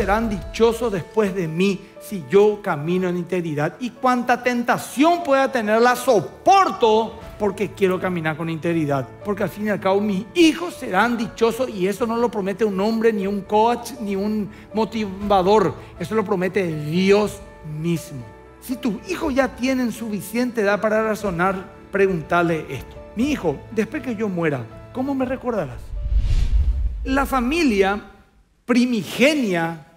serán dichosos después de mí si yo camino en integridad. Y cuánta tentación pueda tener, la soporto porque quiero caminar con integridad. Porque al fin y al cabo mis hijos serán dichosos y eso no lo promete un hombre, ni un coach, ni un motivador. Eso lo promete Dios mismo. Si tus hijos ya tienen suficiente edad para razonar, preguntarle esto. Mi hijo, después que yo muera, ¿cómo me recordarás? La familia primigenia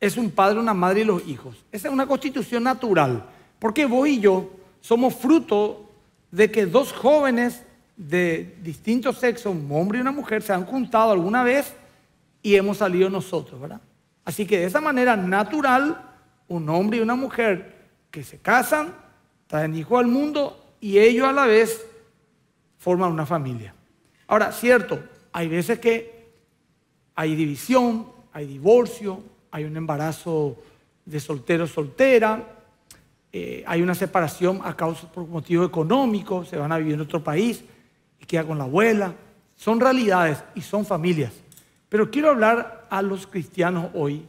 es un padre, una madre y los hijos. Esa es una constitución natural, porque vos y yo somos fruto de que dos jóvenes de distintos sexos, un hombre y una mujer, se han juntado alguna vez y hemos salido nosotros, ¿verdad? Así que de esa manera natural, un hombre y una mujer que se casan, traen hijos al mundo y ellos a la vez forman una familia. Ahora, cierto, hay veces que hay división, hay divorcio, hay un embarazo de soltero soltera, eh, hay una separación a causa por motivo económico, se van a vivir en otro país y queda con la abuela. Son realidades y son familias. Pero quiero hablar a los cristianos hoy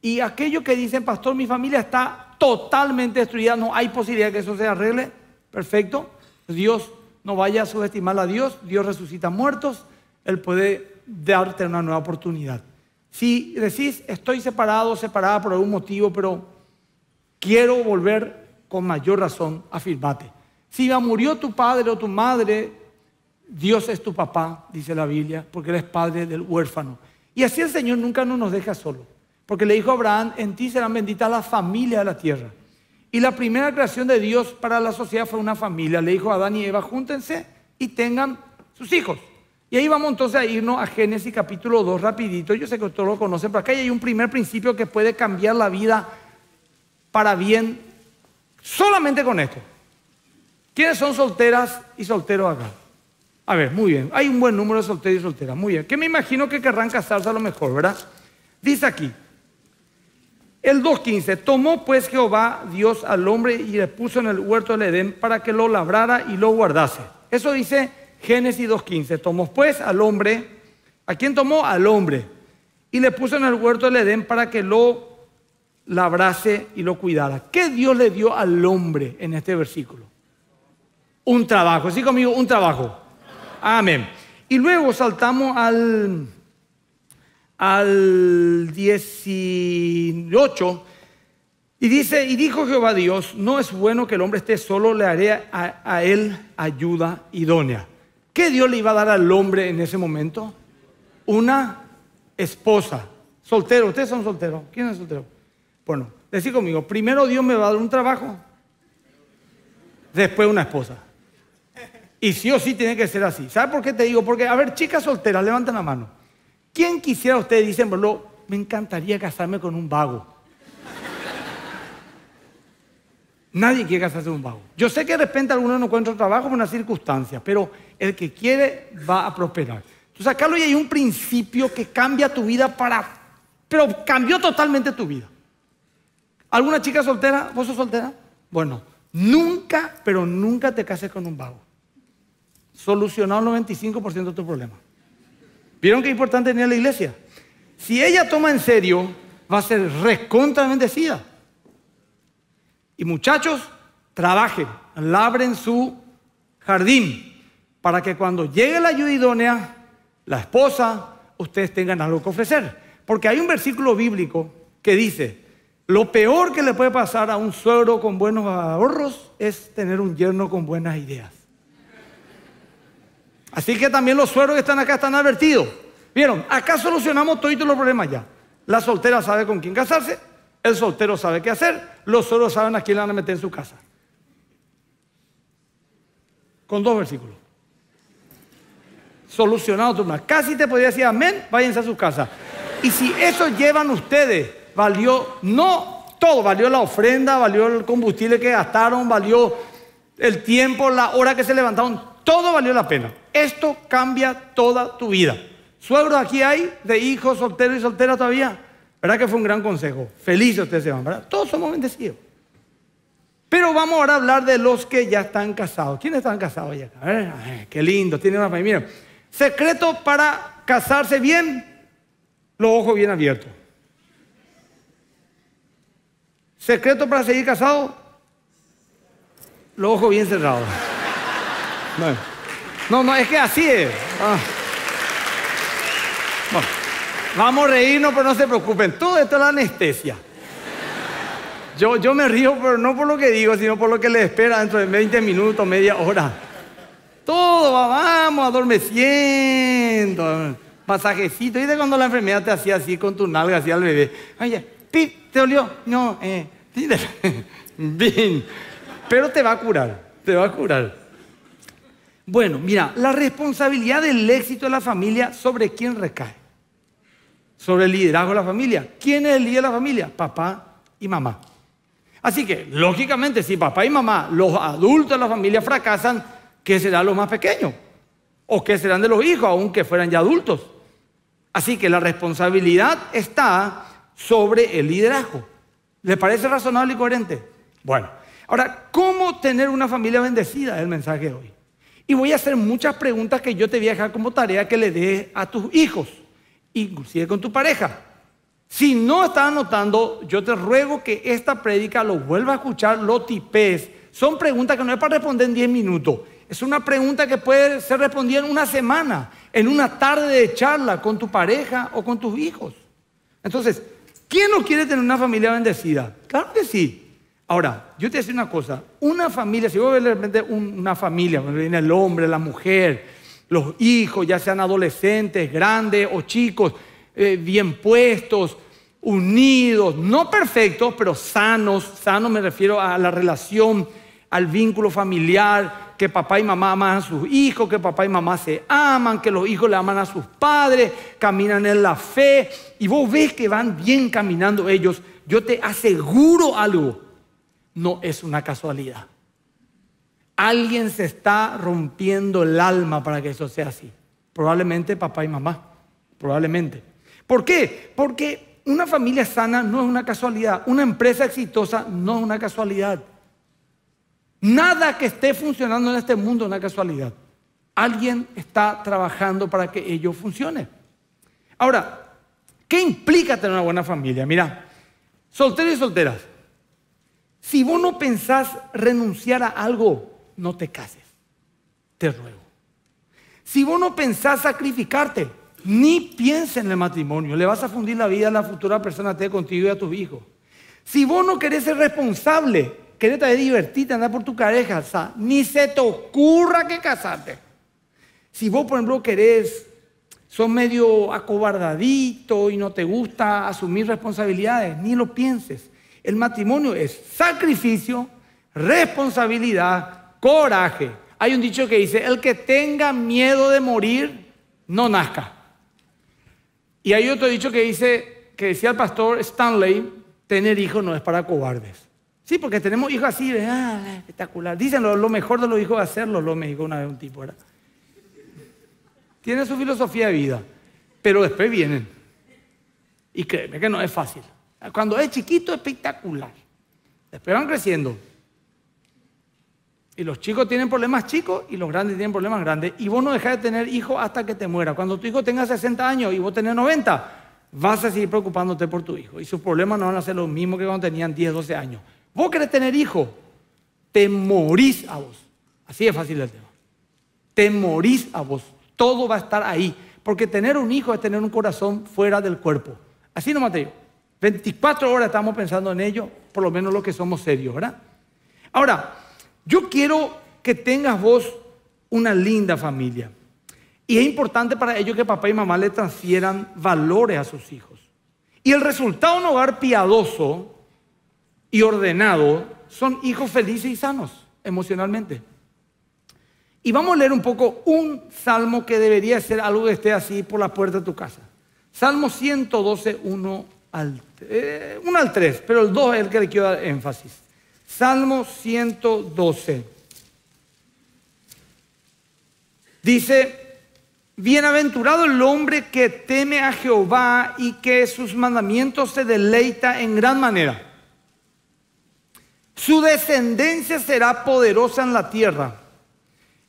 y aquello que dicen, pastor, mi familia está totalmente destruida, no hay posibilidad que eso se arregle. Perfecto. Dios no vaya a subestimar a Dios. Dios resucita muertos. Él puede darte una nueva oportunidad. Si decís, estoy separado, separada por algún motivo, pero quiero volver con mayor razón, afirmate. Si ya murió tu padre o tu madre, Dios es tu papá, dice la Biblia, porque eres padre del huérfano. Y así el Señor nunca nos deja solos, porque le dijo a Abraham, en ti serán benditas las familias de la tierra. Y la primera creación de Dios para la sociedad fue una familia. Le dijo a Adán y Eva, júntense y tengan sus hijos. Y ahí vamos entonces a irnos a Génesis capítulo 2 rapidito. Yo sé que ustedes lo conocen, pero acá hay un primer principio que puede cambiar la vida para bien solamente con esto. ¿Quiénes son solteras y solteros acá? A ver, muy bien. Hay un buen número de solteros y solteras. Muy bien. Que me imagino que querrán casarse a lo mejor, ¿verdad? Dice aquí, el 2.15, tomó pues Jehová Dios al hombre y le puso en el huerto del Edén para que lo labrara y lo guardase. Eso dice Génesis 2.15. Tomó pues al hombre, ¿a quién tomó? Al hombre. Y le puso en el huerto del Edén para que lo labrase y lo cuidara. ¿Qué Dios le dio al hombre en este versículo? Un trabajo. Sí conmigo, un trabajo. Amén. Y luego saltamos al, al 18. Y dice, y dijo Jehová Dios, no es bueno que el hombre esté solo, le haré a, él ayuda idónea. ¿Qué Dios le iba a dar al hombre en ese momento? Una esposa. Soltero, ustedes son solteros. ¿Quién es soltero? Bueno, decir conmigo, primero Dios me va a dar un trabajo, después una esposa. Y sí o sí tiene que ser así. ¿Sabe por qué te digo? Porque, a ver, chicas solteras, levanten la mano. ¿Quién quisiera ustedes, dicen, me encantaría casarme con un vago? Nadie quiere casarse con un vago. Yo sé que de repente algunos no encuentra trabajo por una circunstancia, pero el que quiere va a prosperar. Entonces y hay un principio que cambia tu vida para... Pero cambió totalmente tu vida. ¿Alguna chica soltera? ¿Vos sos soltera? Bueno, nunca, pero nunca te cases con un vago. Solucionado el 95% de tu problema. ¿Vieron qué importante tenía la iglesia? Si ella toma en serio, va a ser recontra bendecida. Y muchachos, trabajen, labren su jardín para que cuando llegue la ayuda idónea, la esposa, ustedes tengan algo que ofrecer. Porque hay un versículo bíblico que dice, lo peor que le puede pasar a un suegro con buenos ahorros es tener un yerno con buenas ideas. Así que también los suegros que están acá están advertidos. ¿Vieron? Acá solucionamos todos los problemas ya. La soltera sabe con quién casarse, el soltero sabe qué hacer, los solos saben a quién le van a meter en su casa. Con dos versículos. Solucionado tu Casi te podría decir amén, váyanse a su casa. Y si eso llevan ustedes, valió no todo, valió la ofrenda, valió el combustible que gastaron, valió el tiempo, la hora que se levantaron, todo valió la pena. Esto cambia toda tu vida. Suegros aquí hay de hijos solteros y solteras todavía. ¿Verdad que fue un gran consejo? Felices ustedes se van, ¿verdad? Todos somos bendecidos. Pero vamos ahora a hablar de los que ya están casados. ¿Quiénes están casados ya? Eh, qué lindo, Tienen una familia. secreto para casarse bien, los ojos bien abiertos. Secreto para seguir casado, los ojos bien cerrados. No, no, es que así es. Ah. Bueno. Vamos a reírnos, pero no se preocupen. Todo esto es la anestesia. Yo, yo me río, pero no por lo que digo, sino por lo que les espera dentro de 20 minutos, media hora. Todo, va, vamos adormeciendo. Pasajecito. y de cuando la enfermedad te hacía así con tu nalga, así al bebé? Oye, ¿te olió? No, eh, bien. Pero te va a curar, te va a curar. Bueno, mira, la responsabilidad del éxito de la familia sobre quién recae sobre el liderazgo de la familia. ¿Quién es el líder de la familia? Papá y mamá. Así que, lógicamente, si papá y mamá, los adultos de la familia fracasan, ¿qué será los más pequeños? ¿O qué serán de los hijos, aunque fueran ya adultos? Así que la responsabilidad está sobre el liderazgo. ¿Le parece razonable y coherente? Bueno, ahora, ¿cómo tener una familia bendecida? Es el mensaje de hoy. Y voy a hacer muchas preguntas que yo te voy a dejar como tarea que le des a tus hijos inclusive con tu pareja. Si no estás anotando, yo te ruego que esta prédica lo vuelva a escuchar, lo tipees. Son preguntas que no es para responder en 10 minutos. Es una pregunta que puede ser respondida en una semana, en una tarde de charla con tu pareja o con tus hijos. Entonces, ¿quién no quiere tener una familia bendecida? Claro que sí. Ahora, yo te decía una cosa. Una familia, si vos ves de repente una familia, viene el hombre, la mujer, los hijos, ya sean adolescentes, grandes o chicos, eh, bien puestos, unidos, no perfectos, pero sanos. Sanos me refiero a la relación, al vínculo familiar, que papá y mamá aman a sus hijos, que papá y mamá se aman, que los hijos le aman a sus padres, caminan en la fe. Y vos ves que van bien caminando ellos. Yo te aseguro algo, no es una casualidad. Alguien se está rompiendo el alma para que eso sea así. Probablemente papá y mamá. Probablemente. ¿Por qué? Porque una familia sana no es una casualidad. Una empresa exitosa no es una casualidad. Nada que esté funcionando en este mundo es una casualidad. Alguien está trabajando para que ello funcione. Ahora, ¿qué implica tener una buena familia? Mira, solteros y solteras, si vos no pensás renunciar a algo, no te cases. Te ruego. Si vos no pensás sacrificarte, ni pienses en el matrimonio, le vas a fundir la vida a la futura persona que esté contigo y a tus hijos. Si vos no querés ser responsable, querés estar divertir andar por tu pareja, ni se te ocurra que casarte. Si vos, por ejemplo, querés, son medio acobardadito y no te gusta asumir responsabilidades, ni lo pienses. El matrimonio es sacrificio, responsabilidad, coraje. Hay un dicho que dice, el que tenga miedo de morir, no nazca. Y hay otro dicho que dice, que decía el pastor Stanley, tener hijos no es para cobardes. Sí, porque tenemos hijos así, de, ah, espectacular. Dicen lo, mejor de los hijos es hacerlo, lo me dijo una vez un tipo, ¿verdad? Tiene su filosofía de vida, pero después vienen. Y créeme que no es fácil. Cuando es chiquito, espectacular. Después van creciendo. Y los chicos tienen problemas chicos y los grandes tienen problemas grandes. Y vos no dejás de tener hijos hasta que te muera. Cuando tu hijo tenga 60 años y vos tenés 90, vas a seguir preocupándote por tu hijo. Y sus problemas no van a ser los mismos que cuando tenían 10, 12 años. Vos querés tener hijos, te a vos. Así es fácil el tema. Te morís a vos. Todo va a estar ahí. Porque tener un hijo es tener un corazón fuera del cuerpo. Así no Mateo. 24 horas estamos pensando en ello, por lo menos los que somos serios, ¿verdad? Ahora, yo quiero que tengas vos una linda familia. Y es importante para ello que papá y mamá le transfieran valores a sus hijos. Y el resultado de un hogar piadoso y ordenado son hijos felices y sanos emocionalmente. Y vamos a leer un poco un salmo que debería ser algo que esté así por la puerta de tu casa. Salmo 112, 1 al, 1 eh, al 3, pero el 2 es el que le quiero dar énfasis. Salmo 112. Dice, bienaventurado el hombre que teme a Jehová y que sus mandamientos se deleita en gran manera. Su descendencia será poderosa en la tierra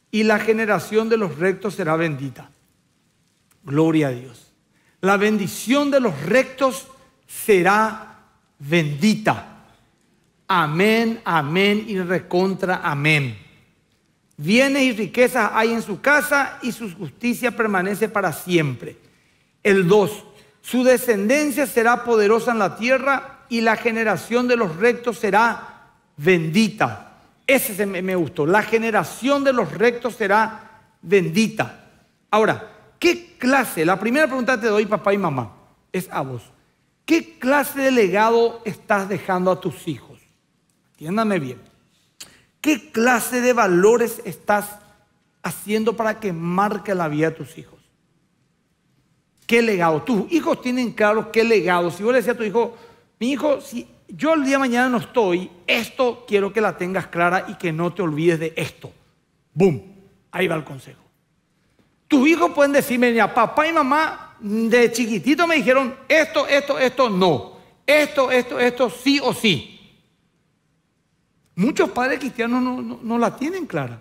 y la generación de los rectos será bendita. Gloria a Dios. La bendición de los rectos será bendita. Amén, amén y recontra amén. Bienes y riquezas hay en su casa y su justicia permanece para siempre. El 2. Su descendencia será poderosa en la tierra y la generación de los rectos será bendita. Ese se me, gustó. La generación de los rectos será bendita. Ahora, ¿qué clase? La primera pregunta te doy, papá y mamá, es a vos. ¿Qué clase de legado estás dejando a tus hijos? Entiéndame bien. ¿Qué clase de valores estás haciendo para que marque la vida de tus hijos? ¿Qué legado? Tus hijos tienen claro qué legado. Si vos le decía a tu hijo, mi hijo, si yo el día de mañana no estoy, esto quiero que la tengas clara y que no te olvides de esto. ¡Boom! Ahí va el consejo. Tus hijos pueden decirme, papá y mamá de chiquitito me dijeron esto, esto, esto, no. Esto, esto, esto, sí o sí. Muchos padres cristianos no, la tienen clara.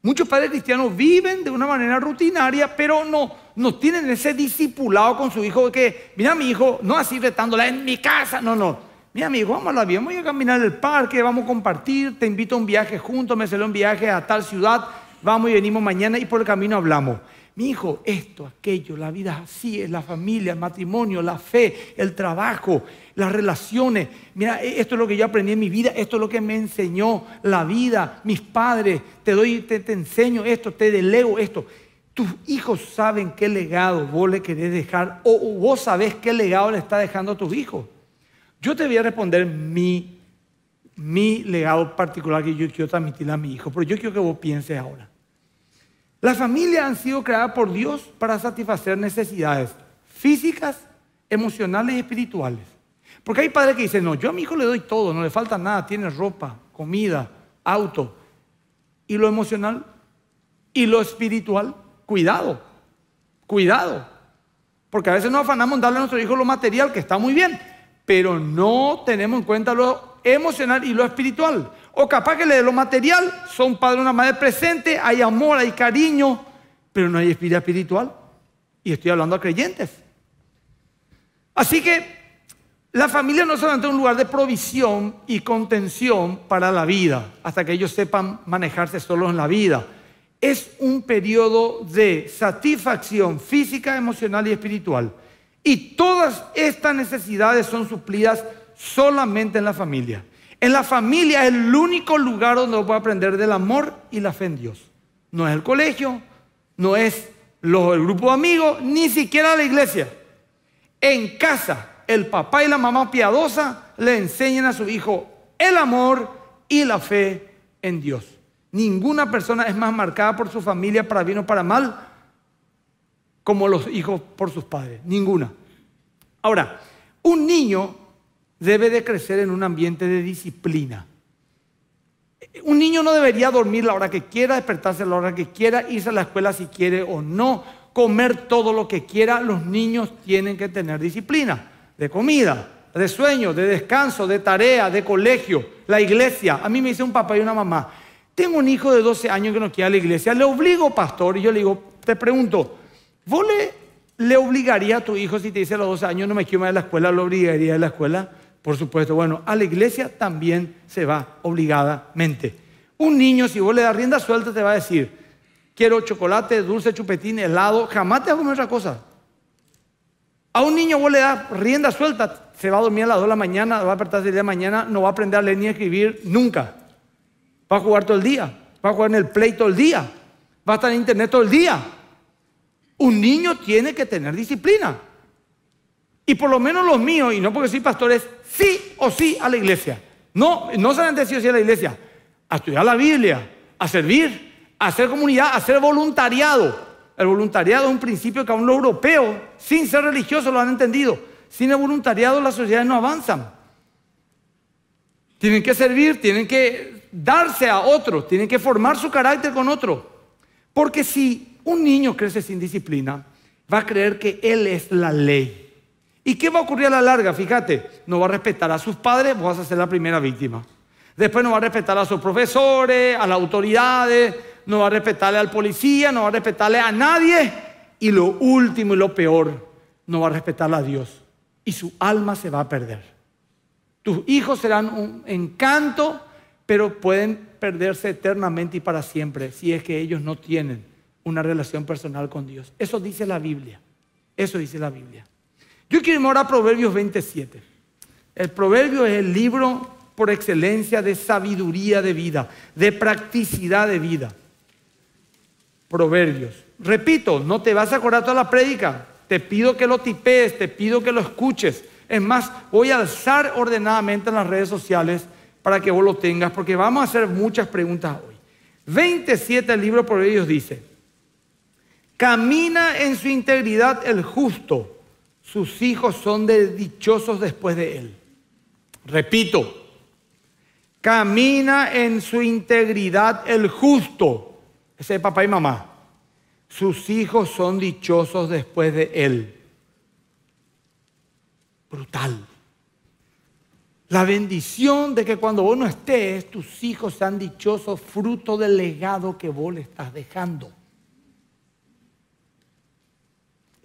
Muchos padres cristianos viven de una manera rutinaria, pero no, tienen ese discipulado con su hijo que, mira mi hijo, no así retándola en mi casa, no, no. Mira mi hijo, vamos a la vida, vamos a caminar el parque, vamos a compartir, te invito a un viaje juntos, me salió un viaje a tal ciudad, vamos y venimos mañana y por el camino hablamos mi hijo, esto, aquello, la vida así, la familia, el matrimonio, la fe, el trabajo, las relaciones. Mira, e, esto es lo que yo aprendí en mi vida, esto es lo que me enseñó la vida, mis padres, te doy, te, enseño esto, te delego esto. Tus hijos saben qué legado vos le querés dejar o, vos sabés qué legado le está dejando a tus hijos. Yo te voy a responder mi, mi legado particular que yo quiero transmitirle a mi hijo, pero yo quiero que vos pienses ahora. Las familias han sido creadas por Dios para satisfacer necesidades físicas, emocionales y espirituales. Porque hay padres que dicen, no, yo a mi hijo le doy todo, no le falta nada, tiene ropa, comida, auto. Y lo emocional y lo espiritual, cuidado, cuidado. Porque a veces nos afanamos en darle a nuestro hijo lo material, que está muy bien, pero no tenemos en cuenta lo emocional y lo espiritual. O capaz que le dé lo material, son padre o una madre presente, hay amor, hay cariño, pero no hay espíritu espiritual. Y estoy hablando a creyentes. Así que la familia no es solamente un lugar de provisión y contención para la vida, hasta que ellos sepan manejarse solos en la vida. Es un periodo de satisfacción física, emocional y espiritual. Y todas estas necesidades son suplidas solamente en la familia. En la familia es el único lugar donde puede aprender del amor y la fe en Dios. No es el colegio, no es el grupo de amigos, ni siquiera la iglesia. En casa, el papá y la mamá piadosa le enseñan a su hijo el amor y la fe en Dios. Ninguna persona es más marcada por su familia para bien o para mal como los hijos por sus padres. Ninguna. Ahora, un niño debe de crecer en un ambiente de disciplina. Un niño no debería dormir la hora que quiera, despertarse la hora que quiera, irse a la escuela si quiere o no, comer todo lo que quiera. Los niños tienen que tener disciplina de comida, de sueño, de descanso, de tarea, de colegio, la iglesia. A mí me dice un papá y una mamá, tengo un hijo de 12 años que no quiere a la iglesia, le obligo, pastor, y yo le digo, te pregunto, ¿vos le, obligaría a tu hijo si te dice a los 12 años no me quiero ir a la escuela, lo obligaría a la escuela? por supuesto. Bueno, a la iglesia también se va obligadamente. Un niño, si vos le das rienda suelta, te va a decir, quiero chocolate, dulce, chupetín, helado, jamás te hago a comer otra cosa. A un niño vos le das rienda suelta, se va a dormir a las 2 de la mañana, va a despertarse de mañana, no va a aprender a leer ni a escribir nunca. Va a jugar todo el día, va a jugar en el play todo el día, va a estar en internet todo el día. Un niño tiene que tener disciplina. Y por lo menos los míos, y no porque soy pastor, sí o sí a la iglesia. No, no solamente sí o sí a la iglesia, a estudiar la Biblia, a servir, a hacer comunidad, a hacer voluntariado. El voluntariado es un principio que aún los europeo sin ser religioso lo han entendido. Sin el voluntariado las sociedades no avanzan. Tienen que servir, tienen que darse a otros, tienen que formar su carácter con otro. Porque si un niño crece sin disciplina, va a creer que él es la ley. ¿Y qué va a ocurrir a la larga? Fíjate, no va a respetar a sus padres, vos vas a ser la primera víctima. Después no va a respetar a sus profesores, a las autoridades, no va a respetarle al policía, no va a respetarle a nadie. Y lo último y lo peor, no va a respetar a Dios. Y su alma se va a perder. Tus hijos serán un encanto, pero pueden perderse eternamente y para siempre si es que ellos no tienen una relación personal con Dios. Eso dice la Biblia. Eso dice la Biblia. Yo quiero irme ahora a Proverbios 27. El proverbio es el libro por excelencia de sabiduría de vida, de practicidad de vida. Proverbios. Repito, no te vas a acordar toda la prédica. Te pido que lo tipees, te pido que lo escuches. Es más, voy a alzar ordenadamente en las redes sociales para que vos lo tengas, porque vamos a hacer muchas preguntas hoy. 27 el libro Proverbios dice, camina en su integridad el justo sus hijos son dichosos después de él. Repito, camina en su integridad el justo, ese papá y mamá. Sus hijos son dichosos después de él. Brutal. La bendición de que cuando vos no estés, tus hijos sean dichosos, fruto del legado que vos le estás dejando.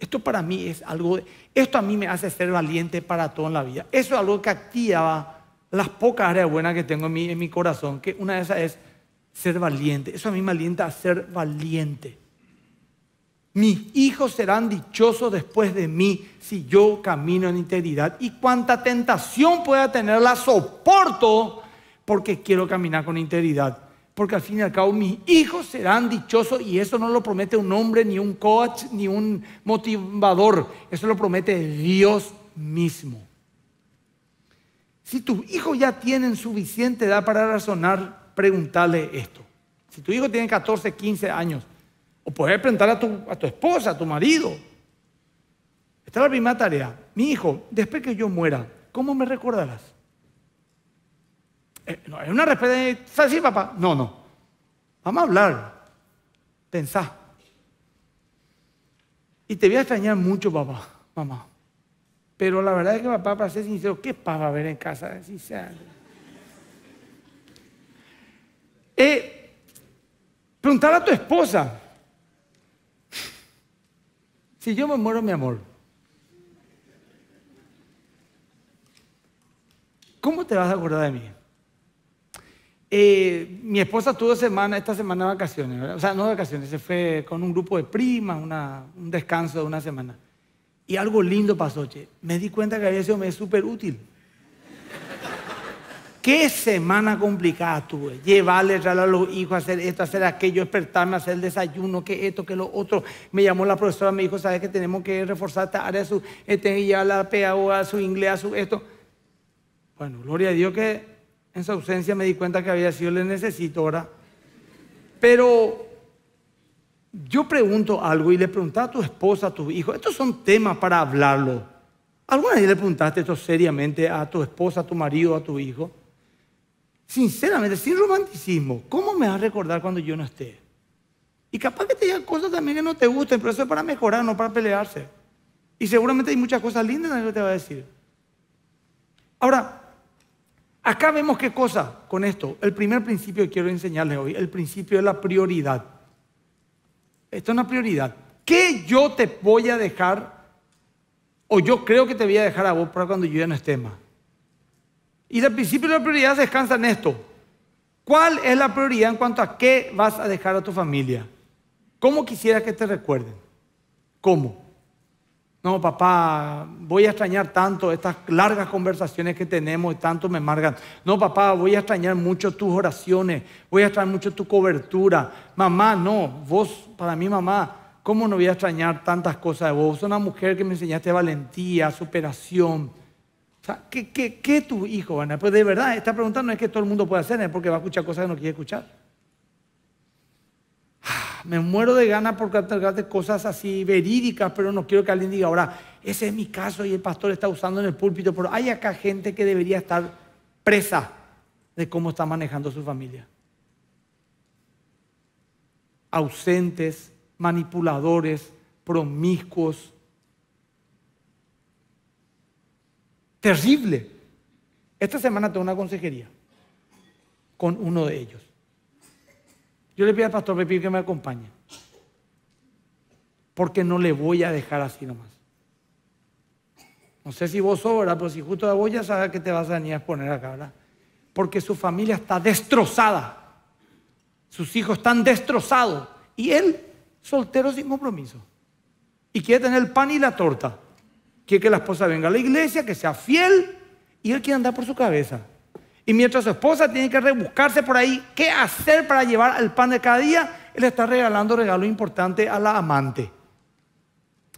Esto para mí es algo, esto a mí me hace ser valiente para toda la vida. Eso es algo que activa las pocas áreas buenas que tengo en mi, corazón, que una de esas es ser valiente. Eso a mí me alienta a ser valiente. Mis hijos serán dichosos después de mí si yo camino en integridad. Y cuánta tentación pueda tener la soporto porque quiero caminar con integridad porque al fin y al cabo mis hijos serán dichosos y eso no lo promete un hombre, ni un coach, ni un motivador, eso lo promete Dios mismo. Si tus hijos ya tienen suficiente edad para razonar, pregúntale esto. Si tu hijo tiene 14, 15 años, o puedes preguntar a tu, a tu esposa, a tu marido. Esta es la primera tarea. Mi hijo, después que yo muera, ¿cómo me recordarás? Eh, no, es una respuesta así, papá. No, no. Vamos a hablar. Pensá. Y te voy a extrañar mucho, papá, mamá. Pero la verdad es que papá, para ser sincero, ¿qué pasa a ver en casa? Si sea... Eh, preguntar a tu esposa. Si yo me muero, mi amor, ¿cómo te vas a acordar de mí? Eh, mi esposa tuvo semana, esta semana vacaciones, o sea, no vacaciones, se fue con un grupo de primas, un descanso de una semana. Y algo lindo pasó, Me di cuenta que había sido súper útil. Qué semana complicada tuve. Llevarle, traer a los hijos, hacer esto, hacer aquello, despertarme, hacer el desayuno, que esto, que lo otro. Me llamó la profesora, me dijo, ¿sabes que tenemos que reforzar esta área? Su, este, la PAO, su inglés, su esto. Bueno, gloria a Dios que en su ausencia me di cuenta que había sido, le necesito ahora. Pero yo pregunto algo y le pregunté a tu esposa, a tu hijo. estos son temas para hablarlo. ¿Alguna vez le preguntaste esto seriamente a tu esposa, a tu marido, a tu hijo? Sinceramente, sin romanticismo, ¿cómo me vas a recordar cuando yo no esté? Y capaz que te digan cosas también que no te gusten, pero eso es para mejorar, no para pelearse. Y seguramente hay muchas cosas lindas en que te va a decir. Ahora, Acá vemos qué cosa con esto. El primer principio que quiero enseñarles hoy, el principio de la prioridad. Esto es una prioridad. ¿Qué yo te voy a dejar o yo creo que te voy a dejar a vos para cuando yo ya no esté más? Y el principio de la prioridad descansa en esto. ¿Cuál es la prioridad en cuanto a qué vas a dejar a tu familia? ¿Cómo quisieras que te recuerden? ¿Cómo? No, papá, voy a extrañar tanto estas largas conversaciones que tenemos y tanto me amargan. No, papá, voy a extrañar mucho tus oraciones, voy a extrañar mucho tu cobertura. Mamá, no, vos, para mí, mamá, ¿cómo no voy a extrañar tantas cosas de vos? una mujer que me enseñaste valentía, superación. O sea, ¿qué, qué, qué hijo, hijo Pues de verdad, esta pregunta no es que todo el mundo pueda hacer, es porque va a escuchar cosas que no quiere escuchar me muero de ganas por de cosas así verídicas, pero no quiero que alguien diga, ahora, ese es mi caso y el pastor está usando en el púlpito, pero hay acá gente que debería estar presa de cómo está manejando su familia. Ausentes, manipuladores, promiscuos. Terrible. Esta semana tengo una consejería con uno de ellos. Yo le pido al pastor Pepín que me acompañe. Porque no le voy a dejar así nomás. No sé si vos sobra, pero si justo la voy a que te vas a venir a exponer acá, ¿verdad? Porque su familia está destrozada. Sus hijos están destrozados. Y él, soltero sin compromiso. Y quiere tener el pan y la torta. Quiere que la esposa venga a la iglesia, que sea fiel. Y él quiere andar por su cabeza. Y mientras su esposa tiene que rebuscarse por ahí qué hacer para llevar el pan de cada día, él está regalando regalo importante a la amante.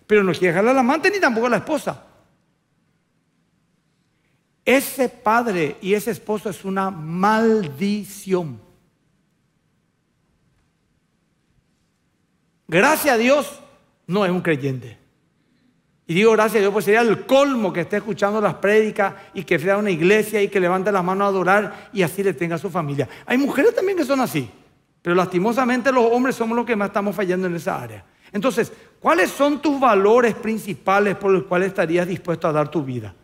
Pero no quiere a la amante ni tampoco a la esposa. Ese padre y ese esposo es una maldición. Gracias a Dios, no es un creyente. Y digo gracias a Dios, pues sería el colmo que esté escuchando las prédicas y que sea una iglesia y que levante las manos a adorar y así le tenga a su familia. Hay mujeres también que son así, pero lastimosamente los hombres somos los que más estamos fallando en esa área. Entonces, ¿cuáles son tus valores principales por los cuales estarías dispuesto a dar tu vida?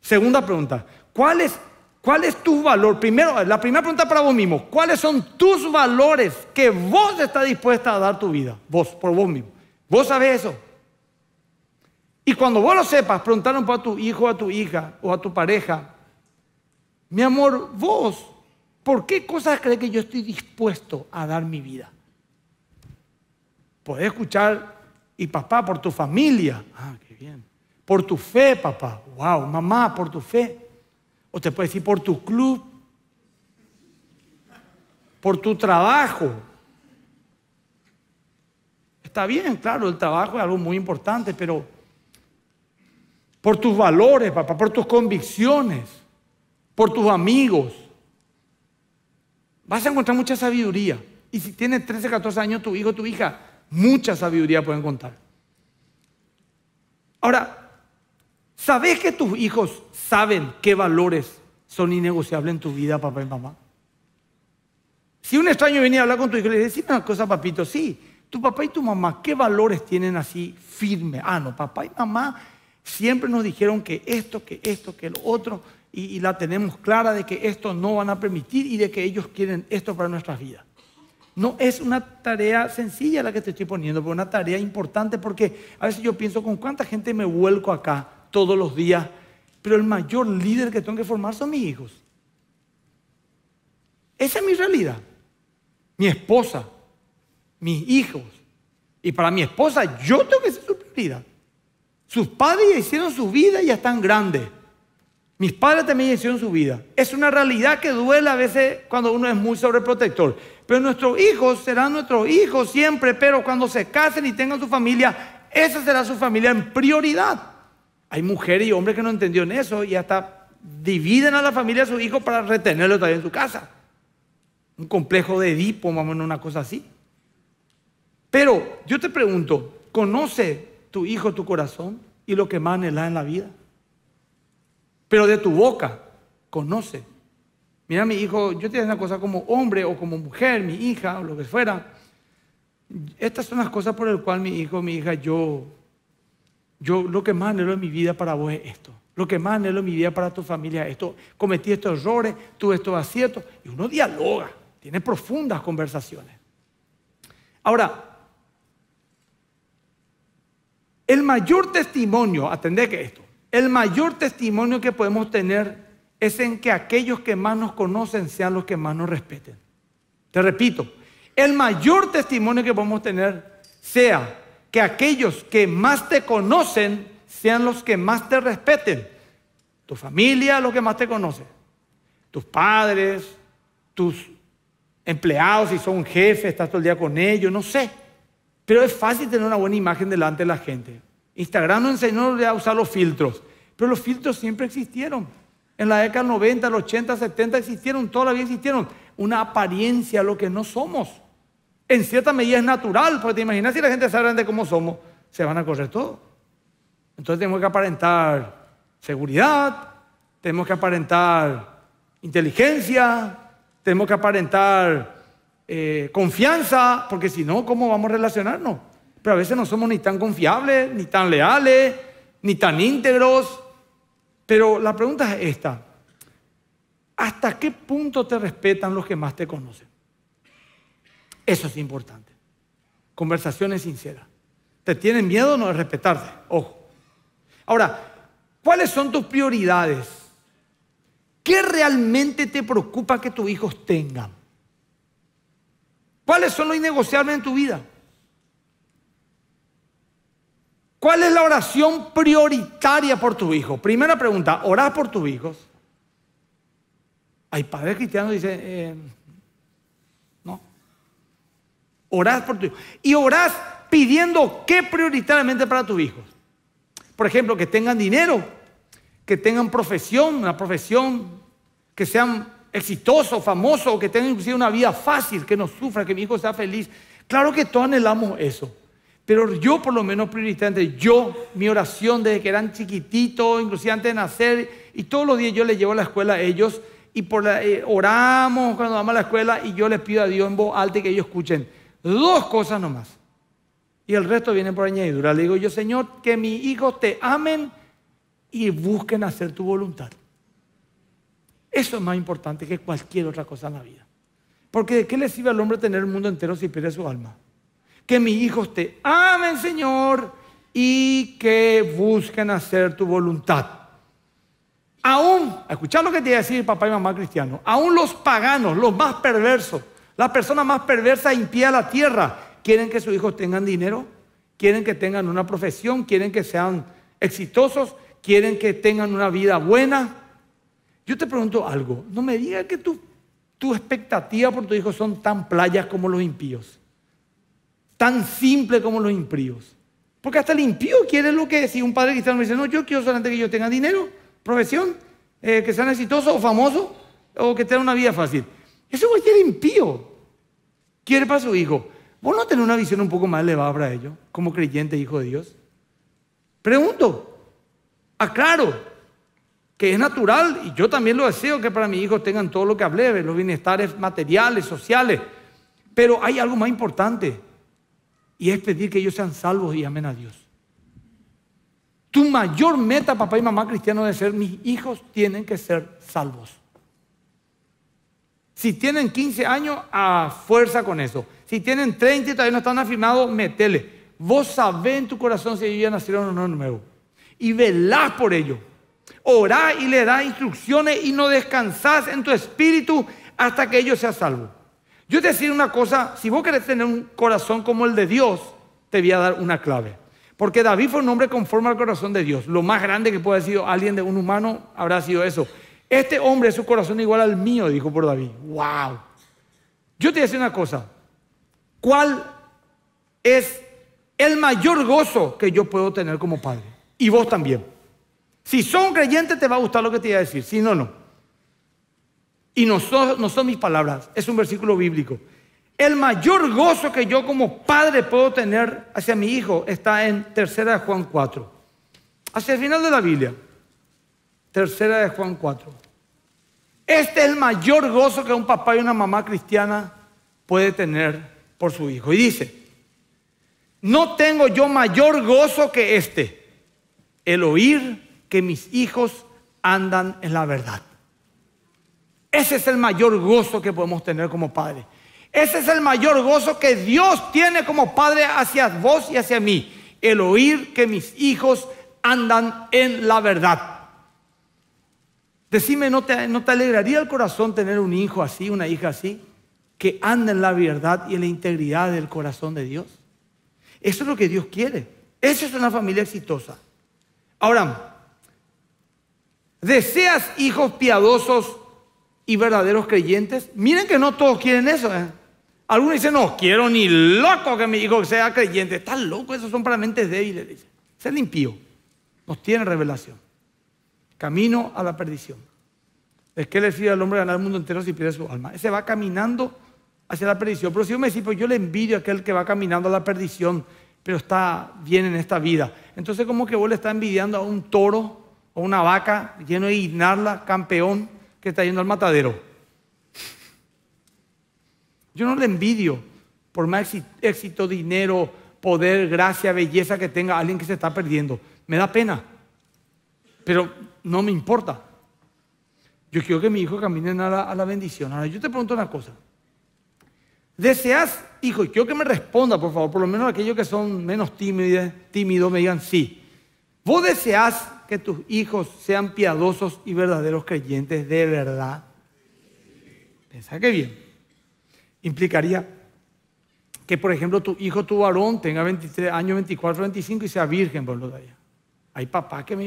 Segunda pregunta, ¿cuál es, cuál es tu valor? Primero, la primera pregunta para vos mismo, ¿cuáles son tus valores que vos estás dispuesta a dar tu vida? Vos, por vos mismo. ¿Vos sabés eso? Y cuando vos lo sepas, preguntaron para tu hijo, a tu hija o a tu pareja, mi amor, vos, ¿por qué cosas crees que yo estoy dispuesto a dar mi vida? Podés escuchar, y papá, por tu familia, ah, qué bien. Por tu fe, papá, wow, mamá, por tu fe. O te puede decir por tu club, por tu trabajo. Está bien, claro, el trabajo es algo muy importante, pero por tus valores, papá, por tus convicciones, por tus amigos. Vas a encontrar mucha sabiduría. Y si tienes 13, 14 años, tu hijo, tu hija, mucha sabiduría pueden contar. Ahora, ¿sabes que tus hijos saben qué valores son innegociables en tu vida, papá y mamá? Si un extraño viene a hablar con tu hijo, le decía una cosa, papito, sí, tu papá y tu mamá, ¿qué valores tienen así firme? Ah, no, papá y mamá Siempre nos dijeron que esto, que esto, que lo otro, y, la tenemos clara de que esto no van a permitir y de que ellos quieren esto para nuestras vidas. No es una tarea sencilla la que te estoy poniendo, pero una tarea importante porque a veces yo pienso con cuánta gente me vuelco acá todos los días, pero el mayor líder que tengo que formar son mis hijos. Esa es mi realidad. Mi esposa, mis hijos. Y para mi esposa yo tengo que ser su prioridad. Sus padres ya hicieron su vida y ya están grandes. Mis padres también hicieron su vida. Es una realidad que duele a veces cuando uno es muy sobreprotector. Pero nuestros hijos serán nuestros hijos siempre, pero cuando se casen y tengan su familia, esa será su familia en prioridad. Hay mujeres y hombres que no entendieron eso y hasta dividen a la familia de sus hijos para retenerlo todavía en su casa. Un complejo de Edipo, más o menos una cosa así. Pero yo te pregunto, ¿conoce tu hijo, tu corazón y lo que más anhelas en la vida. Pero de tu boca, conoce. Mira, mi hijo, yo te digo una cosa como hombre o como mujer, mi hija o lo que fuera. Estas son las cosas por las cuales mi hijo, mi hija, yo, yo lo que más anhelo en mi vida para vos es esto. Lo que más anhelo en mi vida para tu familia es esto. Cometí estos errores, tuve estos aciertos. Y uno dialoga, tiene profundas conversaciones. Ahora, el mayor testimonio, atender que esto, el mayor testimonio que podemos tener es en que aquellos que más nos conocen sean los que más nos respeten. Te repito, el mayor testimonio que podemos tener sea que aquellos que más te conocen sean los que más te respeten. Tu familia, los que más te conocen. Tus padres, tus empleados, si son jefes, estás todo el día con ellos, no sé. Pero es fácil tener una buena imagen delante de la gente. Instagram nos enseñó a usar los filtros, pero los filtros siempre existieron. En la década 90, los 80, 70 existieron, todavía existieron. Una apariencia a lo que no somos. En cierta medida es natural, porque te imaginas si la gente sabe de cómo somos, se van a correr todo. Entonces tenemos que aparentar seguridad, tenemos que aparentar inteligencia, tenemos que aparentar eh, confianza, porque si no, ¿cómo vamos a relacionarnos? Pero a veces no somos ni tan confiables, ni tan leales, ni tan íntegros. Pero la pregunta es esta. ¿Hasta qué punto te respetan los que más te conocen? Eso es importante. Conversaciones sinceras. ¿Te tienen miedo o no de respetarte? Ojo. Ahora, ¿cuáles son tus prioridades? ¿Qué realmente te preocupa que tus hijos tengan? ¿Cuáles son los innegociables en tu vida? ¿Cuál es la oración prioritaria por tu hijo? Primera pregunta, ¿orás por tus hijos? Hay padres cristianos que dicen, eh, no. Orás por tu hijo. Y orás pidiendo qué prioritariamente para tus hijos. Por ejemplo, que tengan dinero, que tengan profesión, una profesión, que sean exitoso, famoso, que tenga inclusive una vida fácil, que no sufra, que mi hijo sea feliz. Claro que todos anhelamos eso. Pero yo por lo menos prioritariamente, yo, mi oración desde que eran chiquititos, inclusive antes de nacer, y todos los días yo les llevo a la escuela a ellos y por eh, oramos cuando vamos a la escuela y yo les pido a Dios en voz alta que ellos escuchen dos cosas nomás. Y el resto viene por añadidura. Le digo yo, Señor, que mi hijo te amen y busquen hacer tu voluntad. Eso es más importante que cualquier otra cosa en la vida. Porque ¿de qué le sirve al hombre tener el mundo entero si pierde su alma? Que mis hijos te amen, Señor, y que busquen hacer tu voluntad. Aún, escuchar lo que te iba a decir papá y mamá cristiano, aún los paganos, los más perversos, las personas más perversas pie a la tierra, quieren que sus hijos tengan dinero, quieren que tengan una profesión, quieren que sean exitosos, quieren que tengan una vida buena, yo te pregunto algo, no me digas que tu, tu expectativa por tu hijo son tan playas como los impíos, tan simples como los impíos. Porque hasta el impío quiere lo que si un padre cristiano me dice, no, yo quiero solamente que yo tenga dinero, profesión, eh, que sea exitoso o famoso, o que tenga una vida fácil. Eso cualquier impío quiere para su hijo. ¿Vos no tenés una visión un poco más elevada para ellos, como creyente, hijo de Dios? Pregunto, aclaro, que es natural, y yo también lo deseo, que para mis hijos tengan todo lo que hablé, los bienestares materiales, sociales. Pero hay algo más importante, y es pedir que ellos sean salvos y amen a Dios. Tu mayor meta, papá y mamá cristiano, de ser, mis hijos tienen que ser salvos. Si tienen 15 años, a fuerza con eso. Si tienen 30 y todavía no están afirmados, metele. Vos sabés en tu corazón si ellos ya nacieron o no nuevo. Y velás por ello orá y le da instrucciones y no descansás en tu espíritu hasta que ellos sean salvos. Yo te decir una cosa, si vos querés tener un corazón como el de Dios, te voy a dar una clave. Porque David fue un hombre conforme al corazón de Dios. Lo más grande que puede haber sido alguien de un humano habrá sido eso. Este hombre, es su corazón igual al mío, dijo por David. ¡Wow! Yo te voy a decir una cosa. ¿Cuál es el mayor gozo que yo puedo tener como padre? Y vos también. Si son creyentes te va a gustar lo que te voy a decir, si no, no. Y no son, no son mis palabras, es un versículo bíblico. El mayor gozo que yo como padre puedo tener hacia mi hijo está en Tercera de Juan 4. Hacia el final de la Biblia. Tercera de Juan 4. Este es el mayor gozo que un papá y una mamá cristiana puede tener por su hijo. Y dice, no tengo yo mayor gozo que este, el oír que mis hijos andan en la verdad. Ese es el mayor gozo que podemos tener como padre. Ese es el mayor gozo que Dios tiene como padre hacia vos y hacia mí. El oír que mis hijos andan en la verdad. Decime, ¿no te, alegraría el corazón tener un hijo así, una hija así? Que anda en la verdad y en la integridad del corazón de Dios. Eso es lo que Dios quiere. Esa es una familia exitosa. Ahora, ¿Deseas hijos piadosos y verdaderos creyentes? Miren que no todos quieren eso. ¿eh? Algunos dicen, no quiero ni loco que mi hijo sea creyente. Está loco, esos son para mentes débiles. Dice. Ser impío. Nos tiene revelación. Camino a la perdición. es que le decía al hombre ganar el mundo entero si pierde su alma? se va caminando hacia la perdición. Pero si yo me decís, pues yo le envidio a aquel que va caminando a la perdición, pero está bien en esta vida. Entonces, como que vos le estás envidiando a un toro o una vaca lleno de ignarla, campeón, que está yendo al matadero. Yo no le envidio, por más éxito, dinero, poder, gracia, belleza que tenga alguien que se está perdiendo. Me da pena, pero no me importa. Yo quiero que mi hijo camine a la, bendición. Ahora, yo te pregunto una cosa. ¿Deseas, hijo? Y quiero que me responda, por favor, por lo menos aquellos que son menos tímidos, tímidos me digan sí. ¿Vos deseas que tus hijos sean piadosos y verdaderos creyentes de verdad? Pensá que bien. Implicaría que, por ejemplo, tu hijo, tu varón, tenga 23 años, 24, 25 y sea virgen, por lo de Hay papás que me